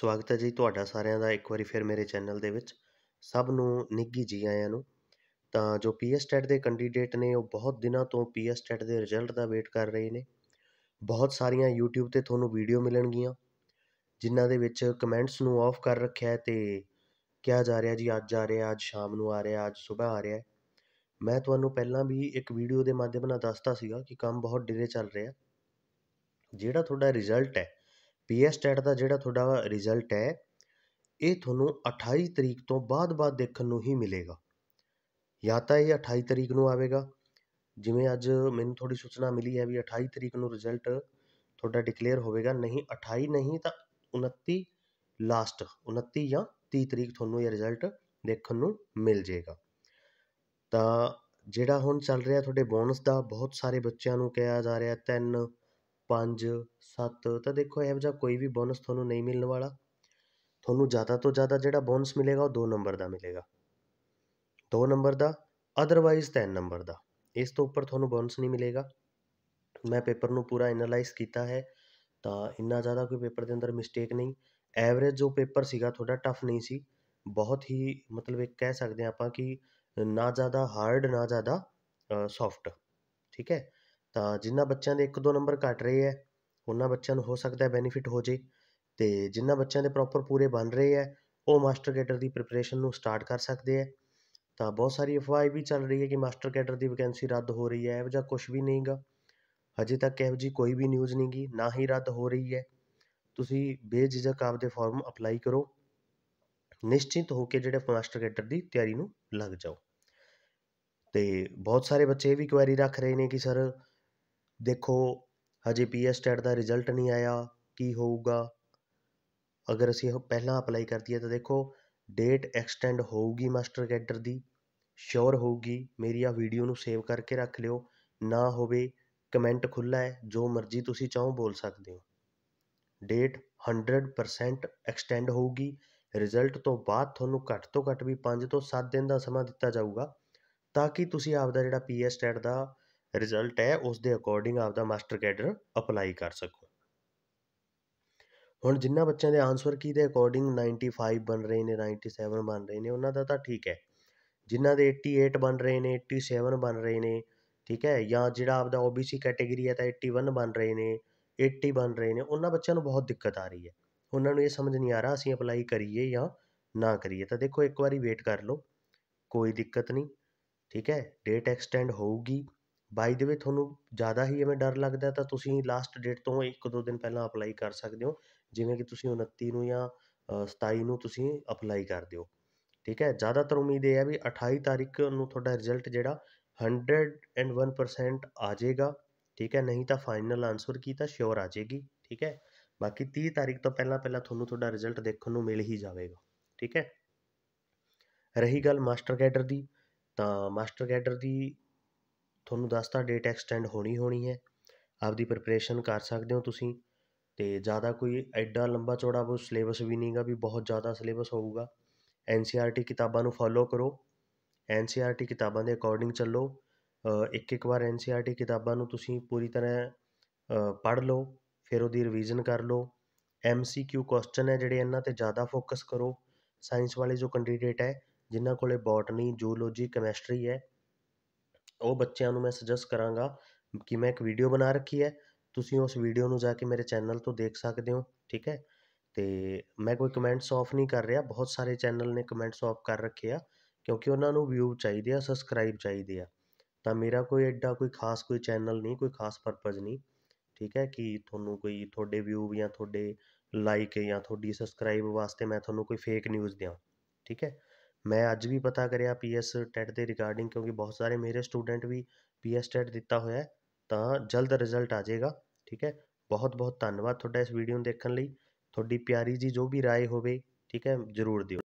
ਸਵਾਗਤ ਹੈ ਜੀ ਤੁਹਾਡਾ ਸਾਰਿਆਂ ਦਾ ਇੱਕ ਵਾਰੀ ਫਿਰ ਮੇਰੇ ਚੈਨਲ ਦੇ ਵਿੱਚ ਸਭ ਨੂੰ ਨਿੱਗੀ ਜੀ ਆਇਆਂ ਨੂੰ ਤਾਂ ਜੋ ਪੀਐਸ ਟੈਟ ਦੇ ਕੈਂਡੀਡੇਟ ਨੇ ਉਹ ਬਹੁਤ ਦਿਨਾਂ ਤੋਂ ਪੀਐਸ ਟੈਟ ਦੇ ਰਿਜ਼ਲਟ ਦਾ ਵੇਟ ਕਰ ਰਹੇ ਨੇ ਬਹੁਤ ਸਾਰੀਆਂ YouTube ਤੇ ਤੁਹਾਨੂੰ ਵੀਡੀਓ ਮਿਲਣਗੀਆਂ ਜਿਨ੍ਹਾਂ ਦੇ ਵਿੱਚ ਕਮੈਂਟਸ ਨੂੰ ਆਫ ਕਰ ਰੱਖਿਆ ਹੈ ਤੇ ਕਿਹਾ ਜਾ ਰਿਹਾ ਜੀ ਅੱਜ ਆ ਰਿਹਾ ਅੱਜ ਸ਼ਾਮ ਨੂੰ ਆ ਰਿਹਾ ਅੱਜ ਸਵੇਰ ਆ ਰਿਹਾ ਮੈਂ ਤੁਹਾਨੂੰ ਪਹਿਲਾਂ ਵੀ ਇੱਕ ਵੀਡੀਓ ਦੇ ਮਾਧਿਅਮ ਨਾਲ ਦੱਸਤਾ ਸੀਗਾ ਕਿ ਕੰਮ ਬਹੁਤ ਡਿਲੇ ਚੱਲ ਰਿਹਾ ਜਿਹੜਾ ਤੁਹਾਡਾ ਰਿਜ਼ਲਟ ਹੈ ਪੀ ਐਸ ਟੈਟ ਦਾ ਜਿਹੜਾ ਤੁਹਾਡਾ ਰਿਜ਼ਲਟ ਹੈ ਇਹ ਤੁਹਾਨੂੰ ਅਠਾਈ ਤਰੀਕ ਤੋਂ ਬਾਅਦ ਬਾਅਦ ਦੇਖਣ ਨੂੰ ਹੀ ਮਿਲੇਗਾ ਜਾਂ ਤਾਂ ਇਹ ਅਠਾਈ ਤਰੀਕ ਨੂੰ ਆਵੇਗਾ ਜਿਵੇਂ ਅੱਜ ਮੈਨੂੰ ਥੋੜੀ ਸੂਚਨਾ ਮਿਲੀ ਹੈ ਵੀ ਅਠਾਈ ਤਰੀਕ ਨੂੰ ਰਿਜ਼ਲਟ ਤੁਹਾਡਾ ਡਿਕਲੇਅਰ ਹੋਵੇਗਾ ਨਹੀਂ ਅਠਾਈ ਨਹੀਂ ਤਾਂ 29 ਲਾਸਟ 29 ਜਾਂ 30 ਤਰੀਕ ਤੁਹਾਨੂੰ ਇਹ ਰਿਜ਼ਲਟ ਦੇਖਣ ਨੂੰ ਮਿਲ ਜਾਏਗਾ ਤਾਂ ਜਿਹੜਾ ਹੁਣ ਚੱਲ ਰਿਹਾ ਤੁਹਾਡੇ ਬੋਨਸ ਦਾ ਬਹੁਤ ਸਾਰੇ ਬੱਚਿਆਂ ਨੂੰ ਕਿਹਾ ਜਾ ਰਿਹਾ ਤਿੰਨ ਪੰਜ ਸੱਤ ਤਾਂ ਦੇਖੋ ਇਹੋ ਜਿਹਾ ਕੋਈ ਵੀ ਬੋਨਸ ਤੁਹਾਨੂੰ ਨਹੀਂ ਮਿਲਣ ਵਾਲਾ ਤੁਹਾਨੂੰ ਜ਼ਿਆਦਾ ਤੋਂ ਜ਼ਿਆਦਾ ਜਿਹੜਾ ਬੋਨਸ ਮਿਲੇਗਾ ਉਹ 2 ਨੰਬਰ ਦਾ ਮਿਲੇਗਾ 2 ਨੰਬਰ ਦਾ ਅਦਰਵਾਈਜ਼ 3 ਨੰਬਰ ਦਾ ਇਸ ਤੋਂ ਉੱਪਰ ਤੁਹਾਨੂੰ ਬੋਨਸ ਨਹੀਂ ਮਿਲੇਗਾ ਮੈਂ ਪੇਪਰ ਨੂੰ ਪੂਰਾ ਐਨਲਾਈਜ਼ ਕੀਤਾ ਹੈ ਤਾਂ ਇੰਨਾ ਜ਼ਿਆਦਾ ਕੋਈ ਪੇਪਰ ਦੇ ਅੰਦਰ ਮਿਸਟੇਕ ਨਹੀਂ ਐਵਰੇਜ ਜੋ ਪੇਪਰ ਸੀਗਾ ਤੁਹਾਡਾ ਟਫ ਨਹੀਂ ਸੀ ਬਹੁਤ ਹੀ ਮਤਲਬ ਇਹ ਕਹਿ ਸਕਦੇ ਆਪਾਂ ਕਿ ਨਾ ਜ਼ਿਆਦਾ ਹਾਰਡ ਨਾ ਜ਼ਿਆਦਾ ਸੌਫਟ ਠੀਕ ਹੈ ਤਾਂ ਜਿਨ੍ਹਾਂ ਬੱਚਿਆਂ ਦੇ ਇੱਕ ਦੋ ਨੰਬਰ ਘੱਟ ਰਹੇ ਹੈ ਉਹਨਾਂ ਬੱਚਿਆਂ ਨੂੰ ਹੋ ਸਕਦਾ ਬੈਨੀਫਿਟ ਹੋ ਜੇ ਅਤੇ ਜਿਨ੍ਹਾਂ ਬੱਚਿਆਂ ਦੇ ਪ੍ਰੋਪਰ ਪੂਰੇ ਬਣ ਰਹੇ ਹੈ ਉਹ ਮਾਸਟਰ ਕੈਡਰ ਦੀ ਪ੍ਰਿਪਰੇਸ਼ਨ ਨੂੰ ਸਟਾਰਟ ਕਰ ਸਕਦੇ ਹੈ ਤਾਂ ਬਹੁਤ ਸਾਰੀ ਅਫਵਾਹ ਇਹ ਵੀ ਚੱਲ ਰਹੀ ਹੈ ਕਿ ਮਾਸਟਰ ਕੈਡਰ ਦੀ ਵੈਕੈਂਸੀ ਰੱਦ ਹੋ ਰਹੀ ਹੈ ਇਹੋ ਜਿਹਾ ਕੁਛ ਵੀ ਨਹੀਂ ਗਾ ਹਜੇ ਤੱਕ ਇਹੋ ਜਿਹੀ ਕੋਈ ਵੀ ਨਿਊਜ਼ ਨਹੀਂ ਗੀ ਨਾ ਹੀ ਰੱਦ ਹੋ ਰਹੀ ਹੈ ਤੁਸੀਂ ਬੇਝਿਜਕ ਆਪਦੇ ਫਾਰਮ ਅਪਲਾਈ ਕਰੋ ਨਿਸ਼ਚਿਤ ਹੋ ਕੇ ਜਿਹੜੇ ਮਾਸਟਰ ਕੈਡਰ ਦੀ ਤਿਆਰੀ ਨੂੰ ਲੱਗ ਜਾਓ ਤੇ ਬਹੁਤ ਸਾਰੇ ਬੱਚੇ ਇਹ ਵੀ ਕੁਐਰੀ ਰੱਖ ਰਹੇ ਨੇ ਕਿ ਸਰ ਦੇਖੋ ਹਜੇ ਪੀ ਐੱਸ ਟੈਟ ਦਾ ਰਿਜ਼ਲਟ ਨਹੀਂ ਆਇਆ ਕੀ ਹੋਊਗਾ ਅਗਰ ਅਸੀਂ ਪਹਿਲਾਂ ਅਪਲਾਈ ਕਰ ਦਈਏ ਤਾਂ ਦੇਖੋ ਡੇਟ ਐਕਸਟੈਂਡ ਹੋਊਗੀ ਮਾਸਟਰ ਕੈਡਰ ਦੀ ਸ਼ੋਰ ਹੋਊਗੀ ਮੇਰੀ ਆਹ ਵੀਡੀਓ ਨੂੰ ਸੇਵ ਕਰਕੇ ਰੱਖ ਲਿਓ ਨਾ ਹੋਵੇ ਕਮੈਂਟ ਖੁੱਲ੍ਹਾ ਹੈ ਜੋ ਮਰਜ਼ੀ ਤੁਸੀਂ ਚਾਹੋ ਬੋਲ ਸਕਦੇ ਹੋ ਡੇਟ 100% ਐਕਸਟੈਂਡ ਹੋਊਗੀ ਰਿਜ਼ਲਟ ਤੋਂ ਬਾਅਦ ਤੁਹਾਨੂੰ ਘੱਟ ਤੋਂ ਘੱਟ ਵੀ 5 ਤੋਂ 7 ਦਿਨ ਦਾ ਸਮਾਂ ਦਿੱਤਾ ਜਾਊਗਾ ਤਾਂ ਕਿ ਤੁਸੀਂ ਆਪਦਾ ਜਿਹੜਾ ਪੀ ਐਸ ਟੈਟ ਦਾ ਰਿਜ਼ਲਟ ਹੈ ਉਸ ਦੇ ਅਕੋਰਡਿੰਗ ਆਪ ਦਾ ਮਾਸਟਰ ਕੈਡਰ ਅਪਲਾਈ ਕਰ ਸਕੋ ਹੁਣ ਜਿੰਨਾ ਬੱਚਿਆਂ ਦੇ ਆਨਸਰ ਕੀ ਦੇ ਅਕੋਰਡਿੰਗ 95 ਬਣ ਰਹੇ ਨੇ 97 ਬਣ ਰਹੇ ਨੇ ਉਹਨਾਂ ਦਾ ਤਾਂ ਠੀਕ ਹੈ ਜਿਨ੍ਹਾਂ ਦੇ 88 ਬਣ ਰਹੇ ਨੇ 87 ਬਣ ਰਹੇ ਨੇ ਠੀਕ ਹੈ ਜਾਂ ਜਿਹੜਾ ਆਪਦਾ OBC ਕੈਟਾਗਰੀ ਹੈ ਤਾਂ 81 ਬਣ ਰਹੇ ਨੇ 80 ਬਣ ਰਹੇ ਨੇ ਉਹਨਾਂ ਬੱਚਿਆਂ ਨੂੰ ਬਹੁਤ ਦਿੱਕਤ ਆ ਰਹੀ ਹੈ ਉਹਨਾਂ ਨੂੰ ਇਹ ਸਮਝ ਨਹੀਂ ਆ ਰਹਾ ਅਸੀਂ ਅਪਲਾਈ ਕਰੀਏ ਜਾਂ ਨਾ ਕਰੀਏ ਤਾਂ ਦੇਖੋ ਇੱਕ ਵਾਰੀ ਵੇਟ ਕਰ ਲਓ ਕੋਈ ਦਿੱਕਤ ਨਹੀਂ ਠੀਕ ਹੈ ਡੇਟ ਐਕਸਟੈਂਡ ਹੋਊਗੀ ਬਾਈ ਦੇ ਵੇ ਤੁਹਾਨੂੰ ਜ਼ਿਆਦਾ ਹੀ ਐਵੇਂ ਡਰ ਲੱਗਦਾ ਤਾਂ ਤੁਸੀਂ ਲਾਸਟ ਡੇਟ ਤੋਂ ਇੱਕ ਦੋ ਦਿਨ ਪਹਿਲਾਂ ਅਪਲਾਈ ਕਰ ਸਕਦੇ ਹੋ ਜਿਵੇਂ ਕਿ ਤੁਸੀਂ 29 ਨੂੰ ਜਾਂ ਸਤਾਈ ਨੂੰ ਤੁਸੀਂ ਅਪਲਾਈ ਕਰ ਦਿਓ ਠੀਕ ਹੈ ਜ਼ਿਆਦਾਤਰ ਉਮੀਦ ਇਹ ਹੈ ਵੀ ਅਠਾਈ ਤਾਰੀਖ ਨੂੰ ਤੁਹਾਡਾ ਰਿਜ਼ਲਟ ਜਿਹੜਾ 101% ਆ ਜਾਏਗਾ ਠੀਕ ਹੈ ਨਹੀਂ ਤਾਂ ਫਾਈਨਲ ਆਨਸਰ ਕੀ ਤਾਂ ਸ਼ੋਰ ਆ ਜਾਏਗੀ ਠੀਕ ਹੈ ਬਾਕੀ 30 ਤਾਰੀਖ ਤੋਂ ਪਹਿਲਾਂ ਪਹਿਲਾਂ ਤੁਹਾਨੂੰ ਤੁਹਾਡਾ ਰਿਜ਼ਲਟ ਦੇਖਣ ਨੂੰ ਮਿਲ ਹੀ ਜਾਵੇਗਾ ਠੀਕ ਹੈ ਰਹੀ ਗੱਲ ਮਾਸਟਰ ਕੈਡਰ ਦੀ ਤਾਂ ਮਾਸਟਰ ਕੈਡਰ ਦੀ ਤੁਹਾਨੂੰ ਦੱਸਤਾ ਡੇਟ ਐਕਸਟੈਂਡ ਹੋਣੀ ਹੋਣੀ ਹੈ ਆਪਦੀ ਪ੍ਰਿਪਰੇਸ਼ਨ ਕਰ ਸਕਦੇ ਹੋ ਤੁਸੀਂ ਤੇ ਜ਼ਿਆਦਾ ਕੋਈ ਐਡਾ ਲੰਬਾ ਚੌੜਾ ਉਹ ਸਿਲੇਬਸ ਵੀ ਨਹੀਂਗਾ ਵੀ ਬਹੁਤ ਜ਼ਿਆਦਾ ਸਿਲੇਬਸ ਹੋਊਗਾ ਐਨਸੀਆਰਟੀ e ਕਿਤਾਬਾਂ ਨੂੰ ਫੋਲੋ ਕਰੋ ਐਨਸੀਆਰਟੀ e ਕਿਤਾਬਾਂ ਦੇ ਅਕੋਰਡਿੰਗ ਚੱਲੋ ਇੱਕ ਇੱਕ ਵਾਰ ਐਨਸੀਆਰਟੀ e ਕਿਤਾਬਾਂ ਨੂੰ ਤੁਸੀਂ ਪੂਰੀ ਤਰ੍ਹਾਂ ਪੜ੍ਹ ਲਓ ਫਿਰ ਉਹਦੀ ਰਿਵੀਜ਼ਨ ਕਰ ਲਓ ਐਮਸੀਕਿਊ ਕੁਐਸਚਨ ਹੈ ਜਿਹੜੇ ਇਹਨਾਂ ਤੇ ਜ਼ਿਆਦਾ ਫੋਕਸ ਕਰੋ ਸਾਇੰਸ ਵਾਲੇ ਜੋ ਕੈਂਡੀਡੇਟ ਹੈ ਜਿਨ੍ਹਾਂ ਕੋਲੇ ਬੋਟਨੀ ਜੂਲੋਜੀ ਕੈਮਿਸਟਰੀ ਹੈ ਉਹ ਬੱਚਿਆਂ ਨੂੰ ਮੈਂ ਸੁਜੈਸਟ ਕਰਾਂਗਾ ਕਿ ਮੈਂ ਇੱਕ ਵੀਡੀਓ ਬਣਾ ਰੱਖੀ ਹੈ ਤੁਸੀਂ ਉਸ ਵੀਡੀਓ ਨੂੰ ਜਾ ਕੇ ਮੇਰੇ ਚੈਨਲ ਤੋਂ ਦੇਖ ਸਕਦੇ ਹੋ ਠੀਕ ਹੈ ਤੇ ਮੈਂ ਕੋਈ ਕਮੈਂਟਸ ਆਫ ਨਹੀਂ ਕਰ ਰਿਹਾ ਬਹੁਤ ਸਾਰੇ ਚੈਨਲ ਨੇ ਕਮੈਂਟਸ ਆਫ ਕਰ ਰੱਖੇ ਆ ਕਿਉਂਕਿ ਉਹਨਾਂ ਨੂੰ ਵਿਊ ਚਾਹੀਦੇ ਆ ਸਬਸਕ੍ਰਾਈਬ ਚਾਹੀਦੇ ਆ ਤਾਂ ਮੇਰਾ ਕੋਈ ਐਡਾ ਕੋਈ ਖਾਸ ਕੋਈ ਚੈਨਲ ਨਹੀਂ ਕੋਈ ਖਾਸ ਪਰਪਸ ਨਹੀਂ ਠੀਕ ਹੈ ਕਿ ਤੁਹਾਨੂੰ ਕੋਈ ਤੁਹਾਡੇ ਵਿਊ ਜਾਂ ਤੁਹਾਡੇ ਲਾਈਕ ਜਾਂ ਤੁਹਾਡੀ ਸਬਸਕ੍ਰਾਈਬ ਵਾਸਤੇ ਮੈਂ ਤੁਹਾਨੂੰ ਕੋਈ ਫੇਕ ਨਿਊਜ਼ ਦਿਆਂ ਠੀਕ ਹੈ ਮੈਂ ਅੱਜ ਵੀ ਪਤਾ ਕਰਿਆ ਪੀਐਸ ਟੈਟ ਦੇ ਰਿਗਾਰਡਿੰਗ ਕਿਉਂਕਿ ਬਹੁਤ ਸਾਰੇ ਮੇਰੇ ਸਟੂਡੈਂਟ ਵੀ ਪੀਐਸ ਟੈਟ ਦਿੱਤਾ ਹੋਇਆ ਤਾਂ ਜਲਦ ਰਿਜ਼ਲਟ ਆ ਜਾਏਗਾ ਠੀਕ ਹੈ ਬਹੁਤ ਬਹੁਤ ਧੰਨਵਾਦ ਤੁਹਾਡਾ ਇਸ ਵੀਡੀਓ ਨੂੰ ਦੇਖਣ ਲਈ ਤੁਹਾਡੀ ਪਿਆਰੀ ਜੀ ਜੋ ਵੀ رائے ਹੋਵੇ ਠੀਕ ਹੈ ਜ਼ਰੂਰ ਦਿਓ